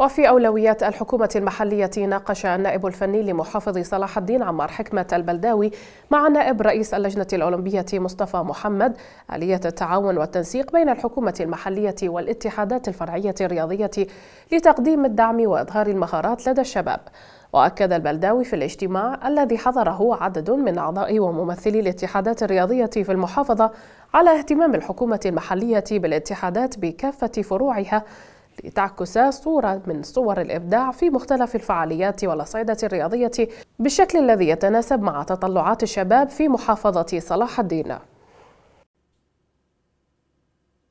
وفي أولويات الحكومة المحلية ناقش النائب الفني لمحافظ صلاح الدين عمار حكمة البلداوي مع نائب رئيس اللجنة الأولمبية مصطفى محمد آلية التعاون والتنسيق بين الحكومة المحلية والاتحادات الفرعية الرياضية لتقديم الدعم وإظهار المهارات لدى الشباب وأكد البلداوي في الاجتماع الذي حضره عدد من أعضاء وممثلي الاتحادات الرياضية في المحافظة على اهتمام الحكومة المحلية بالاتحادات بكافة فروعها لتعكس صورة من صور الإبداع في مختلف الفعاليات والأصعدة الرياضية بالشكل الذي يتناسب مع تطلعات الشباب في محافظة صلاح الدين